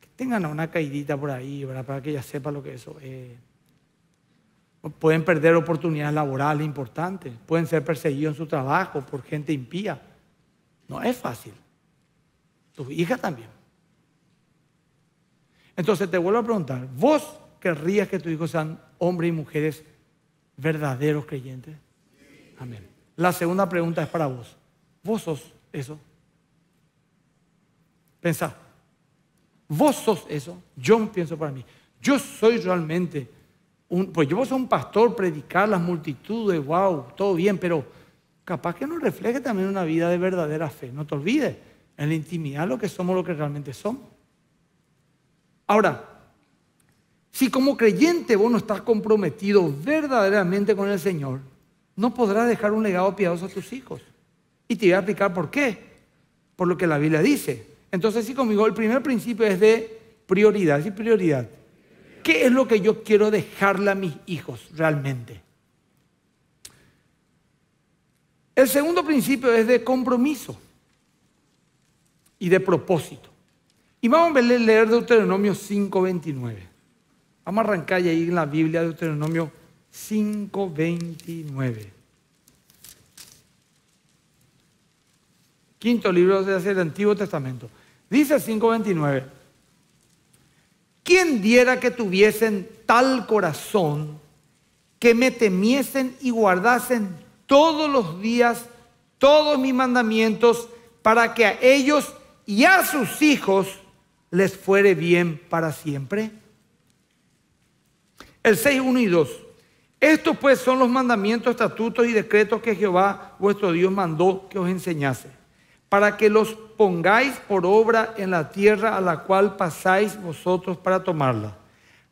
que tengan una caidita por ahí, para que ella sepa lo que eso es. Pueden perder oportunidades laborales importantes, pueden ser perseguidos en su trabajo por gente impía. No es fácil tu hija también. Entonces te vuelvo a preguntar, ¿vos querrías que tus hijos sean hombres y mujeres verdaderos creyentes? Amén. La segunda pregunta es para vos. ¿Vos sos eso? Pensá. Vos sos eso. Yo pienso para mí. Yo soy realmente un. Pues yo soy un pastor, predicar las multitudes, wow, todo bien, pero capaz que no refleje también una vida de verdadera fe. No te olvides en la intimidad lo que somos, lo que realmente somos. Ahora, si como creyente vos no estás comprometido verdaderamente con el Señor, no podrás dejar un legado piadoso a tus hijos. Y te voy a explicar por qué, por lo que la Biblia dice. Entonces, sí, conmigo, el primer principio es de prioridad, y prioridad. ¿Qué es lo que yo quiero dejarle a mis hijos realmente? El segundo principio es de compromiso y de propósito. Y vamos a leer Deuteronomio 5.29. Vamos a arrancar y ahí en la Biblia de Deuteronomio 5.29. Quinto libro del Antiguo Testamento. Dice 5.29. ¿Quién diera que tuviesen tal corazón que me temiesen y guardasen todos los días todos mis mandamientos para que a ellos y a sus hijos les fuere bien para siempre. El 6, 1 y 2. Estos pues son los mandamientos, estatutos y decretos que Jehová vuestro Dios mandó que os enseñase, para que los pongáis por obra en la tierra a la cual pasáis vosotros para tomarla,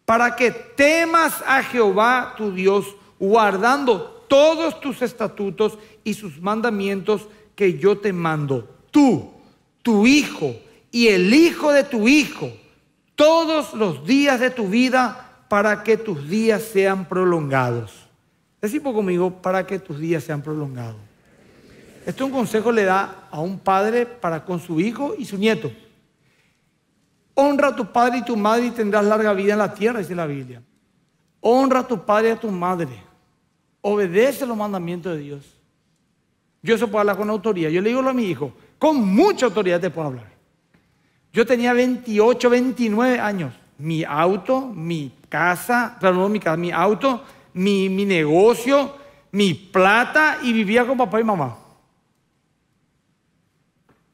para que temas a Jehová tu Dios, guardando todos tus estatutos y sus mandamientos que yo te mando, tú tu hijo y el hijo de tu hijo todos los días de tu vida para que tus días sean prolongados. Decimos conmigo, para que tus días sean prolongados. Esto un consejo le da a un padre para con su hijo y su nieto. Honra a tu padre y tu madre y tendrás larga vida en la tierra, dice la Biblia. Honra a tu padre y a tu madre. Obedece los mandamientos de Dios. Yo eso puedo hablar con autoría. Yo le digo a mi hijo, con mucha autoridad te puedo hablar. Yo tenía 28, 29 años. Mi auto, mi casa, perdón mi casa, mi auto, mi, negocio, mi plata y vivía con papá y mamá.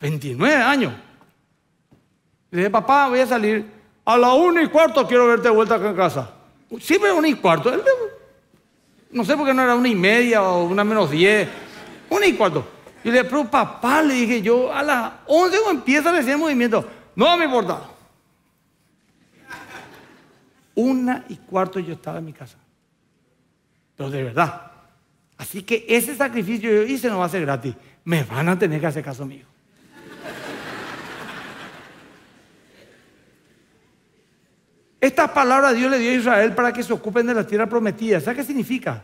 29 años. Le dije, papá, voy a salir. A la una y cuarto quiero verte vuelta acá en casa. Siempre una y cuarto. No sé por qué no era una y media o una menos diez. Una y cuarto. Y le dije, papá, le dije yo, a las 11 o empieza hacer movimiento, no me importa. Una y cuarto yo estaba en mi casa. Pero de verdad. Así que ese sacrificio yo hice no va a ser gratis. Me van a tener que hacer caso mío. Estas palabras Dios le dio a Israel para que se ocupen de la tierra prometida. ¿Sabes qué significa?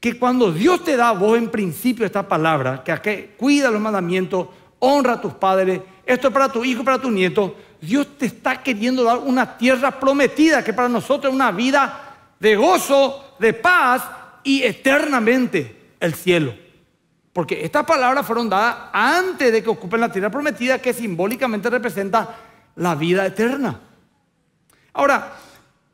que cuando Dios te da vos en principio esta palabra, que aquí cuida los mandamientos, honra a tus padres, esto es para tu hijo, para tu nieto, Dios te está queriendo dar una tierra prometida, que para nosotros es una vida de gozo, de paz y eternamente el cielo. Porque estas palabras fueron dadas antes de que ocupen la tierra prometida, que simbólicamente representa la vida eterna. Ahora,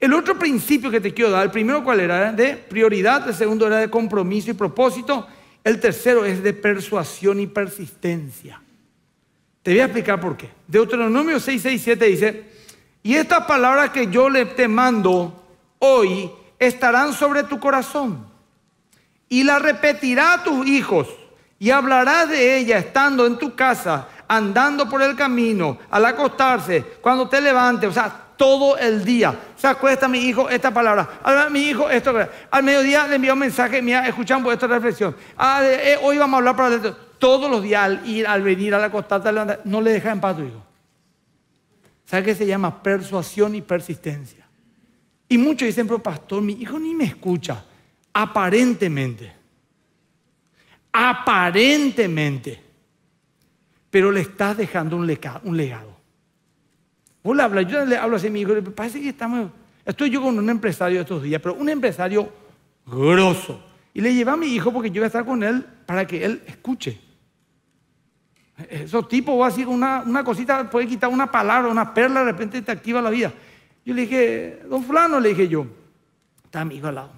el otro principio que te quiero dar, el primero cuál era de prioridad, el segundo era de compromiso y propósito, el tercero es de persuasión y persistencia. Te voy a explicar por qué. Deuteronomio 6, 6, 7 dice, y estas palabras que yo te mando hoy estarán sobre tu corazón y la repetirá a tus hijos y hablarás de ella estando en tu casa, andando por el camino, al acostarse, cuando te levantes, o sea, todo el día. se acuesta mi hijo esta palabra. mi hijo esto. Al mediodía le envió un mensaje, mira, escuchamos esta reflexión. Ah, eh, hoy vamos a hablar para todos los días al ir, al venir, a la costa. no le deja en paz tu hijo. ¿Sabes qué se llama? Persuasión y persistencia. Y muchos dicen, pero pastor, mi hijo ni me escucha. Aparentemente. Aparentemente. Pero le estás dejando un legado. Vos le hablas, yo le hablo así a mi hijo, parece que estamos... Estoy yo con un empresario estos días, pero un empresario grosso. Y le llevé a mi hijo porque yo voy a estar con él para que él escuche. Esos tipos, va así con una, cosita, puede quitar una palabra, una perla, de repente te activa la vida. Yo le dije, don fulano, le dije yo, está mi hijo al lado.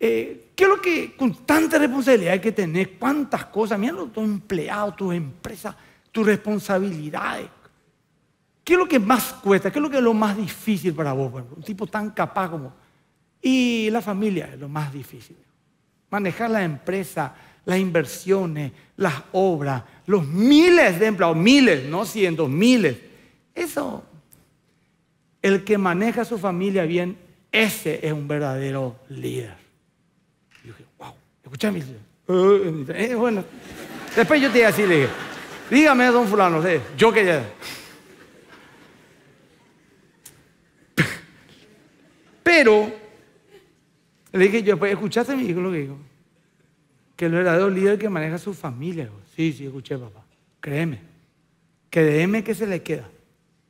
Eh, ¿Qué es lo que, con tanta responsabilidad hay que tener? cuántas cosas, mira tu empleado, tu empresa, tus responsabilidades, ¿Qué es lo que más cuesta? ¿Qué es lo que es lo más difícil para vos? Pues? un tipo tan capaz como... Y la familia es lo más difícil. Manejar la empresa, las inversiones, las obras, los miles de empleados, miles, no cientos, miles. Eso, el que maneja su familia bien, ese es un verdadero líder. Y yo dije, wow, escuchame. Eh, bueno, después yo te digo así, le dije, dígame, don fulano, yo que ya... Pero le dije yo, pues, ¿escuchaste mi hijo lo que dijo? Que el verdadero líder que maneja su familia. sí, sí, escuché, papá. Créeme. Créeme que se le queda.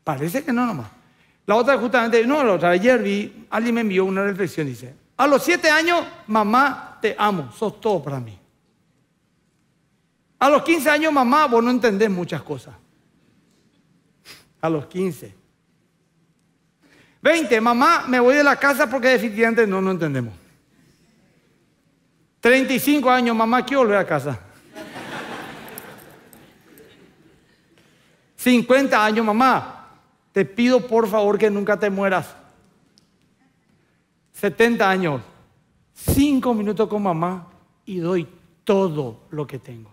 Parece que no nomás. La otra justamente, no, la otra ayer vi, alguien me envió una reflexión, dice, a los siete años, mamá, te amo, sos todo para mí. A los quince años, mamá, vos no entendés muchas cosas. A los quince. 20, mamá, me voy de la casa porque definitivamente no, no entendemos. 35 años, mamá, quiero volver a casa. 50 años, mamá, te pido por favor que nunca te mueras. 70 años, 5 minutos con mamá y doy todo lo que tengo.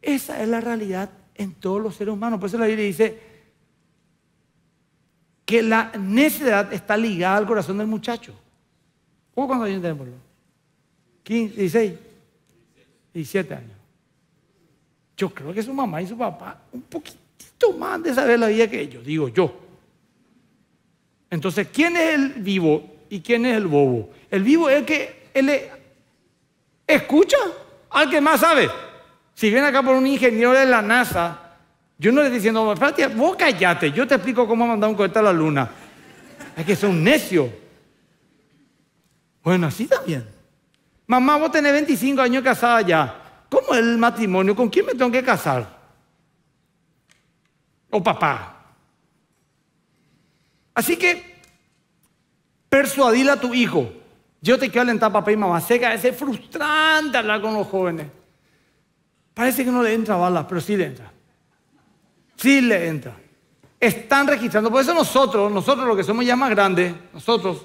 Esa es la realidad en todos los seres humanos. Por eso la Biblia dice, que la necedad está ligada al corazón del muchacho. ¿Cómo cuántos años tenemos? 15, 16, 17 años. Yo creo que su mamá y su papá un poquitito más de saber la vida que ellos, digo yo. Entonces, ¿quién es el vivo y quién es el bobo? El vivo es el que él escucha al que más sabe. Si viene acá por un ingeniero de la NASA yo no le estoy diciendo, espérate, vos callate, yo te explico cómo mandado un cohete a la luna. Es que un necio Bueno, así también. Mamá, vos tenés 25 años casada ya. ¿Cómo es el matrimonio? ¿Con quién me tengo que casar? O papá. Así que persuadila a tu hijo. Yo te quiero alentar, papá y mamá. Sé que es frustrante hablar con los jóvenes. Parece que no le entra balas, pero sí le entra. Sí le entra. Están registrando. Por eso nosotros, nosotros los que somos ya más grandes, nosotros,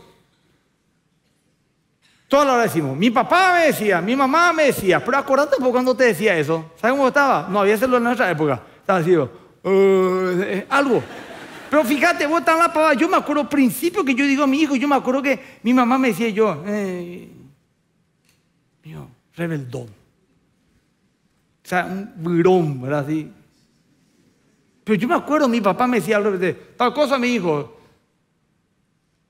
toda la hora decimos, mi papá me decía, mi mamá me decía, pero acordate Por cuando te decía eso. ¿Sabes cómo estaba? No había celular en nuestra época. Estaba así, eh, eh, algo. Pero fíjate, vos estás la pava. Yo me acuerdo, principio que yo digo a mi hijo, yo me acuerdo que mi mamá me decía yo, eh, mío, rebeldón. O sea, un burón, ¿verdad? Así, pero yo me acuerdo, mi papá me decía tal cosa mi hijo.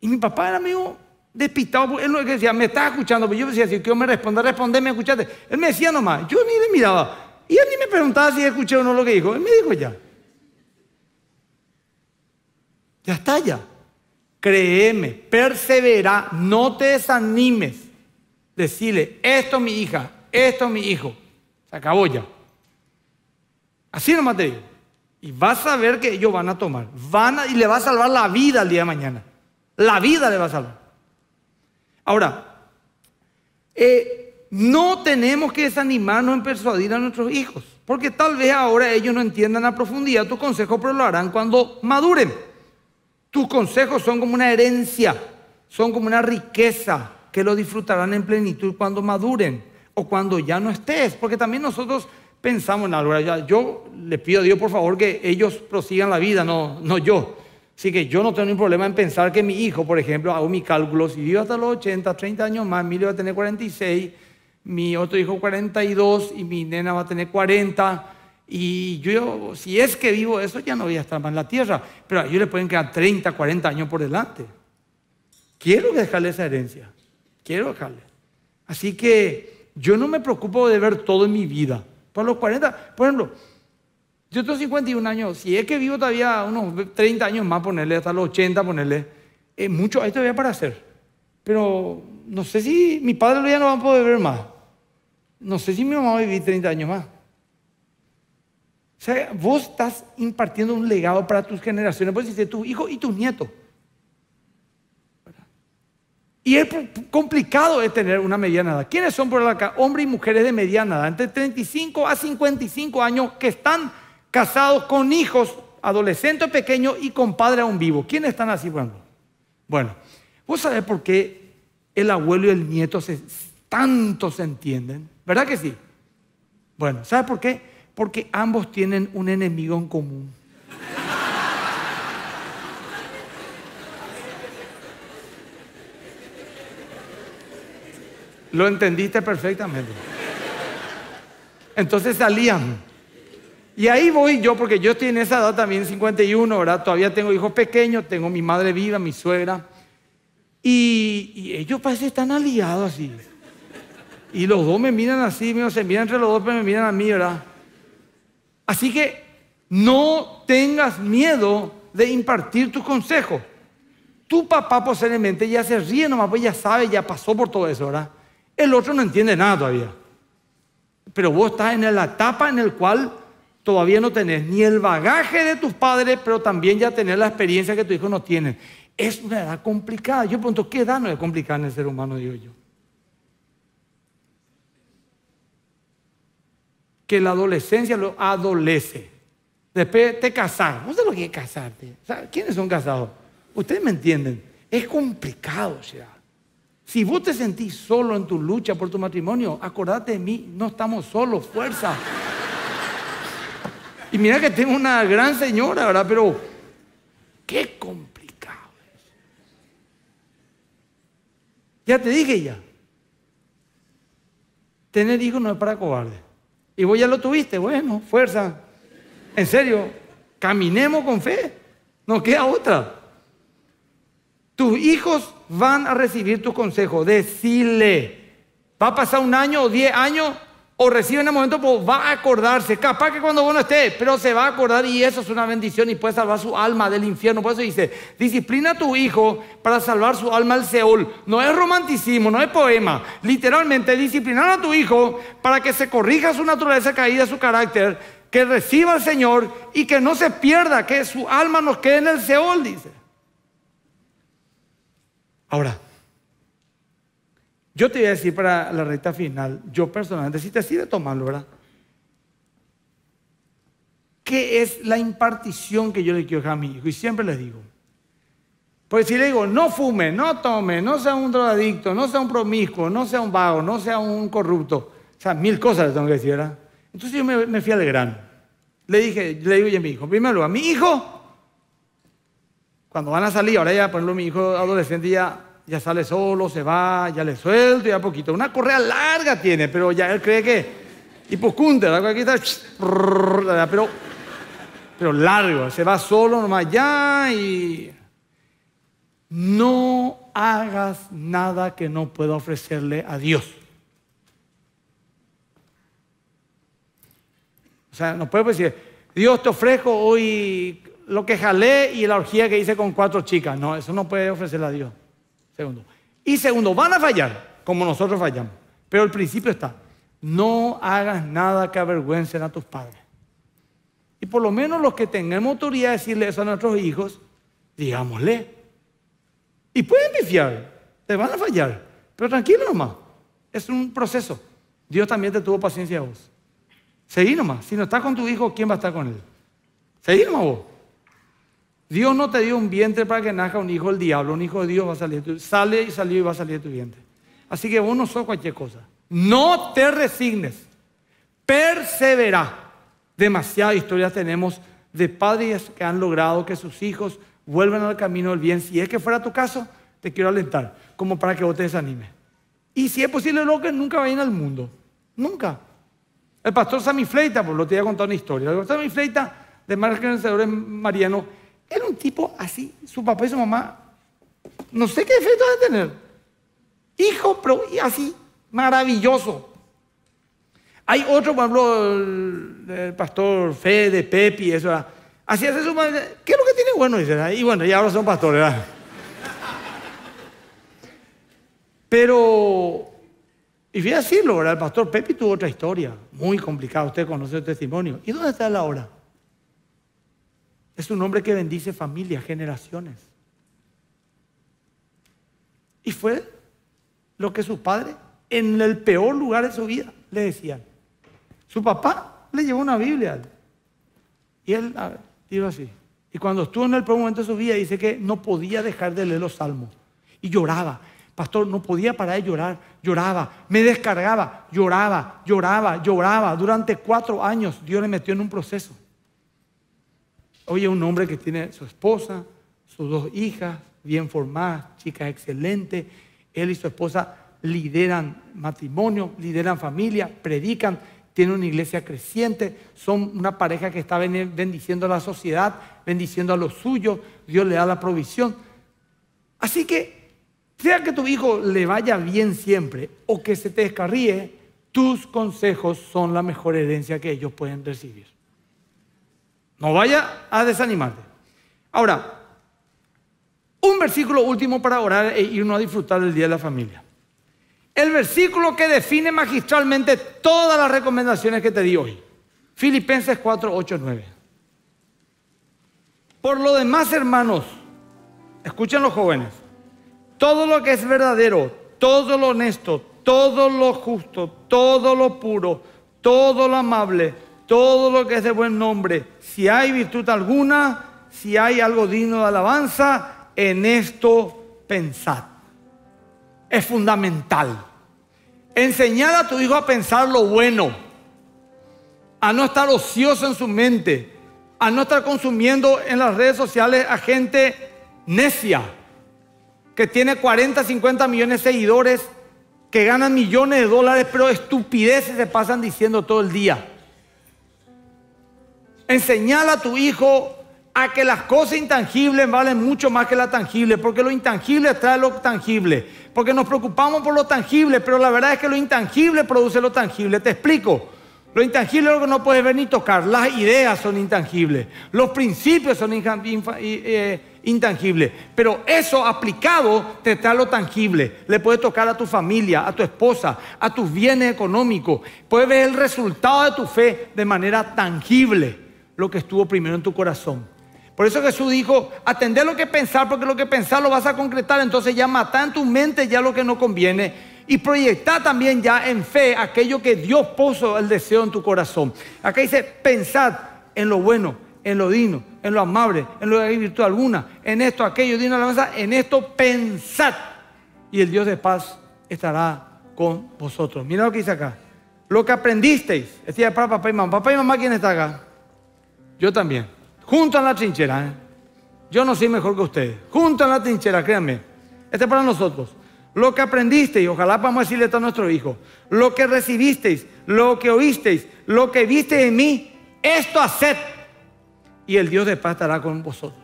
Y mi papá era medio despistado, él no decía, me estás escuchando, pero yo decía, si yo me responda, responde, me escuchaste. Él me decía nomás, yo ni le miraba. Y él ni me preguntaba si escuché o no lo que dijo. Él me dijo ya. Ya está ya. Créeme, persevera, no te desanimes. Decirle, esto es mi hija, esto es mi hijo. Se acabó ya. Así nomás te digo. Y vas a ver que ellos van a tomar. Van y le va a salvar la vida el día de mañana. La vida le va a salvar. Ahora, eh, no tenemos que desanimarnos en persuadir a nuestros hijos. Porque tal vez ahora ellos no entiendan a profundidad tu consejo, pero lo harán cuando maduren. Tus consejos son como una herencia, son como una riqueza que lo disfrutarán en plenitud cuando maduren o cuando ya no estés. Porque también nosotros pensamos en algo. Yo les pido a Dios, por favor, que ellos prosigan la vida, no, no yo. Así que yo no tengo ningún problema en pensar que mi hijo, por ejemplo, hago mis cálculos, si vive hasta los 80, 30 años más, mi hijo va a tener 46, mi otro hijo 42 y mi nena va a tener 40. Y yo, si es que vivo eso, ya no voy a estar más en la tierra. Pero a ellos les pueden quedar 30, 40 años por delante. Quiero dejarle esa herencia. Quiero dejarle. Así que yo no me preocupo de ver todo en mi vida. Por los 40, por ejemplo, yo tengo 51 años, si es que vivo todavía unos 30 años más, ponerle hasta los 80, ponerle, mucho esto todavía para hacer. Pero no sé si mi padre ya no va a poder ver más. No sé si mi mamá va a vivir 30 años más. O sea, vos estás impartiendo un legado para tus generaciones. pues dice tu hijo y tus nietos. Y es complicado de tener una mediana edad. ¿Quiénes son por acá? Hombres y mujeres de mediana edad, entre 35 a 55 años, que están casados con hijos, adolescentes pequeños y con padre aún vivo. ¿Quiénes están así? Bueno, bueno vos sabés por qué el abuelo y el nieto se, tanto se entienden. ¿Verdad que sí? Bueno, ¿sabes por qué? Porque ambos tienen un enemigo en común. Lo entendiste perfectamente. Entonces salían. Y ahí voy yo, porque yo estoy en esa edad también, 51, ¿verdad? Todavía tengo hijos pequeños, tengo mi madre viva, mi suegra. Y, ellos parece están aliados así. Y los dos me miran así, se miran entre los dos, pero me miran a mí, ¿verdad? Así que no tengas miedo de impartir tus consejos. Tu papá posiblemente ya se ríe nomás, pues ya sabe, ya pasó por todo eso, ¿verdad? El otro no entiende nada todavía. Pero vos estás en la etapa en la cual todavía no tenés ni el bagaje de tus padres, pero también ya tenés la experiencia que tu hijo no tiene. Es una edad complicada. Yo pregunto, ¿qué edad no es complicada en el ser humano, digo yo? Que la adolescencia lo adolece. Después te casas. ¿Vos se lo que es casarte? ¿Quiénes son casados? Ustedes me entienden. Es complicado, o si vos te sentís solo en tu lucha por tu matrimonio, acordate de mí, no estamos solos, fuerza. Y mira que tengo una gran señora, ¿verdad? Pero qué complicado es. Ya te dije ya. Tener hijos no es para cobarde. Y vos ya lo tuviste, bueno, fuerza. En serio, caminemos con fe. No queda otra. Tus hijos van a recibir tu consejo. Decile. Va a pasar un año o diez años o recibe en el momento, pues va a acordarse. Capaz que cuando uno esté pero se va a acordar y eso es una bendición y puede salvar su alma del infierno. Por eso dice, disciplina a tu hijo para salvar su alma al Seol. No es romanticismo, no es poema. Literalmente, disciplinar a tu hijo para que se corrija su naturaleza caída, su carácter, que reciba al Señor y que no se pierda, que su alma nos quede en el Seol, dice. Ahora, yo te voy a decir para la recta final, yo personalmente, si te sirve tomarlo, ¿verdad? ¿Qué es la impartición que yo le quiero dejar a mi hijo? Y siempre le digo, Pues si le digo, no fume, no tome, no sea un drogadicto, no sea un promiscuo, no sea un vago, no sea un corrupto, o sea, mil cosas le tengo que decir, ¿verdad? Entonces yo me, fui al gran. Le dije, le digo yo a mi hijo, primero, a mi hijo cuando van a salir, ahora ya, por mi hijo adolescente ya, ya sale solo, se va, ya le suelto, ya poquito. Una correa larga tiene, pero ya él cree que Y pues aquí está, pero, pero largo, se va solo nomás ya y no hagas nada que no pueda ofrecerle a Dios. O sea, no puedes pues, decir, Dios te ofrezco hoy lo que jalé y la orgía que hice con cuatro chicas. No, eso no puede ofrecerle a Dios. Segundo. Y segundo, van a fallar, como nosotros fallamos. Pero el principio está, no hagas nada que avergüencen a tus padres. Y por lo menos los que tengamos autoridad de decirle eso a nuestros hijos, digámosle. Y pueden pifiar, te van a fallar, pero tranquilo nomás. Es un proceso. Dios también te tuvo paciencia a vos. Seguí nomás. Si no estás con tu hijo, ¿quién va a estar con él? Seguí nomás vos. Dios no te dio un vientre para que nazca un hijo del diablo, un hijo de Dios va a salir sale y salió y va a salir de tu vientre. Así que vos no sos cualquier cosa. No te resignes. Persevera. Demasiadas historias tenemos de padres que han logrado que sus hijos vuelvan al camino del bien. Si es que fuera tu caso, te quiero alentar, como para que vos te desanimes. Y si es posible, lo que nunca vayan al mundo. Nunca. El pastor Sammy Fleita, pues, lo te voy a contar una historia. El pastor Sammy Fleita, de Marcos Mariano, era un tipo así, su papá y su mamá, no sé qué efecto de tener. Hijo, pero así, maravilloso. Hay otro, por ejemplo, el, Fe pastor Fede, Pepi, eso Así hace su madre. ¿Qué es lo que tiene bueno? y bueno, ya ahora son pastores, ¿verdad? Pero, y voy a decirlo, ¿verdad? El pastor Pepi tuvo otra historia, muy complicada. Usted conoce el testimonio. ¿Y dónde está la hora? Es un hombre que bendice familias, generaciones. Y fue lo que su padre, en el peor lugar de su vida, le decía Su papá le llevó una Biblia. Y él dijo así. Y cuando estuvo en el peor momento de su vida, dice que no podía dejar de leer los salmos. Y lloraba. Pastor, no podía parar de llorar. Lloraba, me descargaba, lloraba, lloraba, lloraba. Durante cuatro años Dios le metió en un proceso. Oye, un hombre que tiene su esposa, sus dos hijas, bien formadas, chicas excelentes. Él y su esposa lideran matrimonio, lideran familia, predican, tienen una iglesia creciente, son una pareja que está bendiciendo a la sociedad, bendiciendo a los suyos, Dios le da la provisión. Así que, sea que tu hijo le vaya bien siempre o que se te descarríe, tus consejos son la mejor herencia que ellos pueden recibir. No vaya a desanimarte. Ahora, un versículo último para orar e irnos a disfrutar del Día de la Familia. El versículo que define magistralmente todas las recomendaciones que te di hoy. Filipenses 4, 8, 9. Por lo demás, hermanos, escuchen los jóvenes, todo lo que es verdadero, todo lo honesto, todo lo justo, todo lo puro, todo lo amable, todo lo que es de buen nombre, si hay virtud alguna, si hay algo digno de alabanza, en esto pensad. Es fundamental. Enseñad a tu hijo a pensar lo bueno, a no estar ocioso en su mente, a no estar consumiendo en las redes sociales a gente necia, que tiene 40, 50 millones de seguidores, que ganan millones de dólares, pero estupideces se pasan diciendo todo el día. Enseñala a tu hijo a que las cosas intangibles valen mucho más que las tangibles, porque lo intangible trae lo tangible, porque nos preocupamos por lo tangible, pero la verdad es que lo intangible produce lo tangible. Te explico. Lo intangible es lo que no puedes ver ni tocar. Las ideas son intangibles. Los principios son eh, intangibles. Pero eso aplicado te trae lo tangible. Le puedes tocar a tu familia, a tu esposa, a tus bienes económicos. Puedes ver el resultado de tu fe de manera tangible lo que estuvo primero en tu corazón. Por eso Jesús dijo, atender lo que pensar, porque lo que pensar lo vas a concretar, entonces ya matar en tu mente ya lo que no conviene y proyectar también ya en fe aquello que Dios puso el deseo en tu corazón. Acá dice, pensad en lo bueno, en lo digno, en lo amable, en lo de hay virtud alguna, en esto, aquello, digno alabanza, en esto pensad. Y el Dios de paz estará con vosotros. Mira lo que dice acá. Lo que aprendisteis. decía para papá y mamá. Papá y mamá, ¿quién está acá? Yo también. Junto a la trinchera. ¿eh? Yo no soy mejor que ustedes. Junto a la trinchera, créanme. Este es para nosotros. Lo que aprendisteis, ojalá podamos decirle esto a nuestro hijo. Lo que recibisteis, lo que oísteis, lo que visteis en mí, esto haced. Y el Dios de paz estará con vosotros.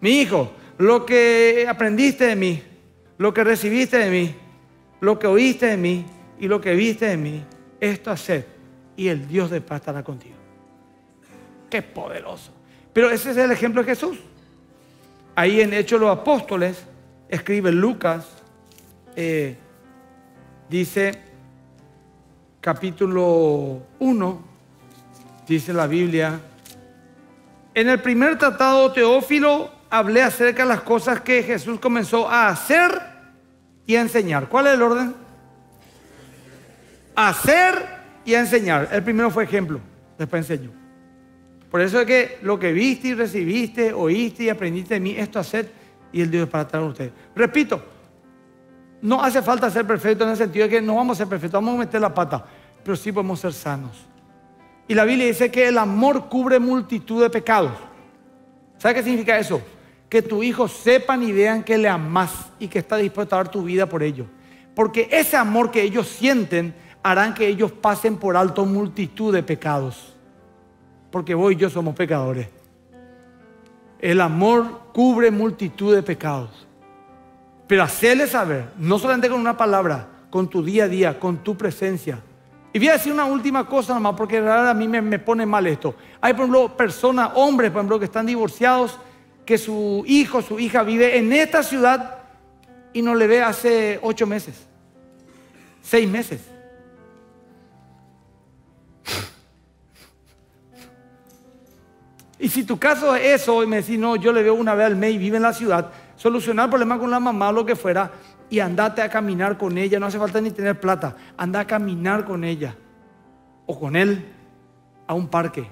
Mi hijo, lo que aprendiste de mí, lo que recibiste de mí, lo que oíste de mí y lo que viste de mí, esto haced. Y el Dios de paz estará contigo es poderoso. Pero ese es el ejemplo de Jesús. Ahí en Hechos los Apóstoles, escribe Lucas, eh, dice capítulo 1, dice la Biblia, en el primer tratado Teófilo hablé acerca de las cosas que Jesús comenzó a hacer y a enseñar. ¿Cuál es el orden? Hacer y a enseñar. El primero fue ejemplo, después enseñó. Por eso es que lo que viste y recibiste, oíste y aprendiste de mí, esto hacer y el Dios para estar usted. ustedes. Repito, no hace falta ser perfecto en el sentido de que no vamos a ser perfectos, vamos a meter la pata, pero sí podemos ser sanos. Y la Biblia dice que el amor cubre multitud de pecados. ¿Sabe qué significa eso? Que tu hijo sepan y vean que le amas y que está dispuesto a dar tu vida por ellos. Porque ese amor que ellos sienten harán que ellos pasen por alto multitud de pecados porque vos y yo somos pecadores. El amor cubre multitud de pecados. Pero hacerle saber, no solamente con una palabra, con tu día a día, con tu presencia. Y voy a decir una última cosa nomás, porque a mí me, me pone mal esto. Hay, por ejemplo, personas, hombres, por ejemplo, que están divorciados, que su hijo, su hija vive en esta ciudad y no le ve hace ocho meses, seis meses. Y si tu caso es eso, y me decís, no, yo le veo una vez al mes y vive en la ciudad, solucionar el problema con la mamá o lo que fuera, y andate a caminar con ella, no hace falta ni tener plata, anda a caminar con ella o con él a un parque.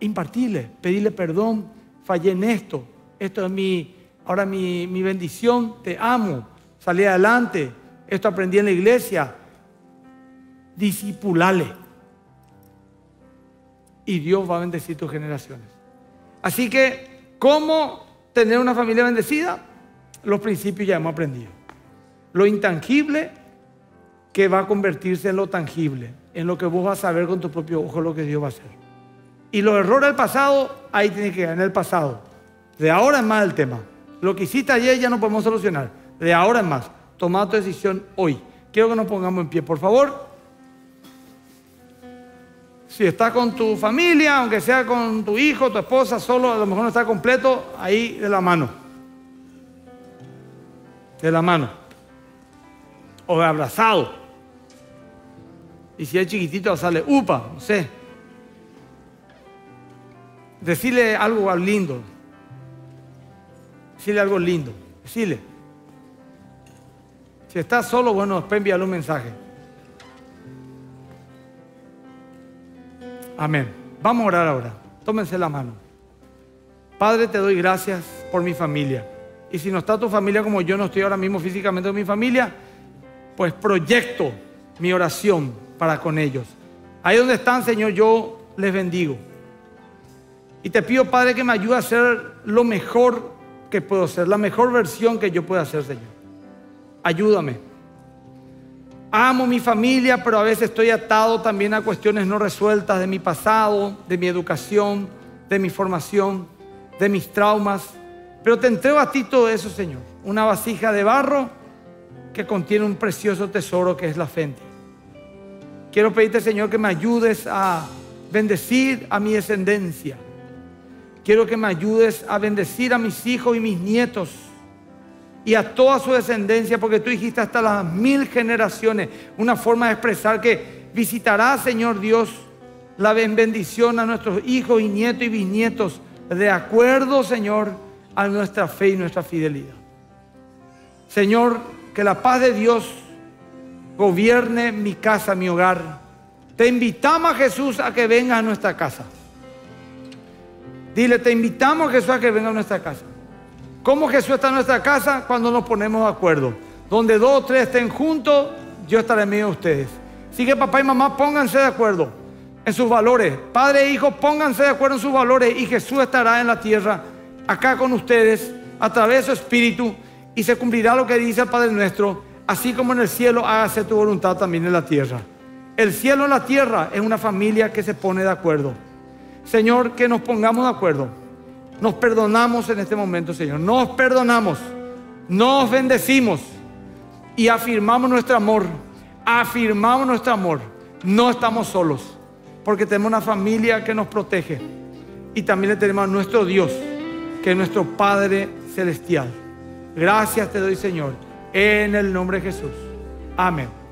Impartirle, pedirle perdón, fallé en esto, esto es mi, ahora mi, bendición, te amo, salí adelante, esto aprendí en la iglesia, discipulale Y Dios va a bendecir tus generaciones. Así que, ¿cómo tener una familia bendecida? Los principios ya hemos aprendido. Lo intangible que va a convertirse en lo tangible, en lo que vos vas a ver con tu propio ojo lo que Dios va a hacer. Y los errores del pasado, ahí tiene que quedar en el pasado. De ahora en más el tema. Lo que hiciste ayer ya no podemos solucionar. De ahora en más. Toma tu decisión hoy. Quiero que nos pongamos en pie, por favor. Si está con tu familia, aunque sea con tu hijo, tu esposa, solo a lo mejor no está completo, ahí de la mano. De la mano. O abrazado. Y si es chiquitito, sale upa, no sé. Decirle algo lindo. Decirle algo lindo. Decile. Si está solo, bueno, después envíale un mensaje. Amén. Vamos a orar ahora. Tómense la mano. Padre, te doy gracias por mi familia. Y si no está tu familia como yo no estoy ahora mismo físicamente con mi familia, pues proyecto mi oración para con ellos. Ahí donde están, Señor, yo les bendigo. Y te pido, Padre, que me ayude a hacer lo mejor que puedo ser, la mejor versión que yo pueda hacer Señor. Ayúdame. Amo mi familia, pero a veces estoy atado también a cuestiones no resueltas de mi pasado, de mi educación, de mi formación, de mis traumas. Pero te entrego a ti todo eso, Señor. Una vasija de barro que contiene un precioso tesoro que es la fe Quiero pedirte, Señor, que me ayudes a bendecir a mi descendencia. Quiero que me ayudes a bendecir a mis hijos y mis nietos y a toda su descendencia, porque tú dijiste hasta las mil generaciones, una forma de expresar que visitará, Señor Dios, la bendición a nuestros hijos y nietos y bisnietos, de acuerdo, Señor, a nuestra fe y nuestra fidelidad. Señor, que la paz de Dios gobierne mi casa, mi hogar. Te invitamos a Jesús a que venga a nuestra casa. Dile, te invitamos a Jesús a que venga a nuestra casa. ¿Cómo Jesús está en nuestra casa? Cuando nos ponemos de acuerdo. Donde dos o tres estén juntos, yo estaré en medio de ustedes. Así que papá y mamá, pónganse de acuerdo en sus valores. Padre e hijo, pónganse de acuerdo en sus valores y Jesús estará en la tierra, acá con ustedes, a través de su espíritu, y se cumplirá lo que dice el Padre nuestro, así como en el cielo, hágase tu voluntad también en la tierra. El cielo en la tierra es una familia que se pone de acuerdo. Señor, que nos pongamos de acuerdo nos perdonamos en este momento, Señor. Nos perdonamos. Nos bendecimos. Y afirmamos nuestro amor. Afirmamos nuestro amor. No estamos solos. Porque tenemos una familia que nos protege. Y también le tenemos a nuestro Dios, que es nuestro Padre Celestial. Gracias te doy, Señor. En el nombre de Jesús. Amén.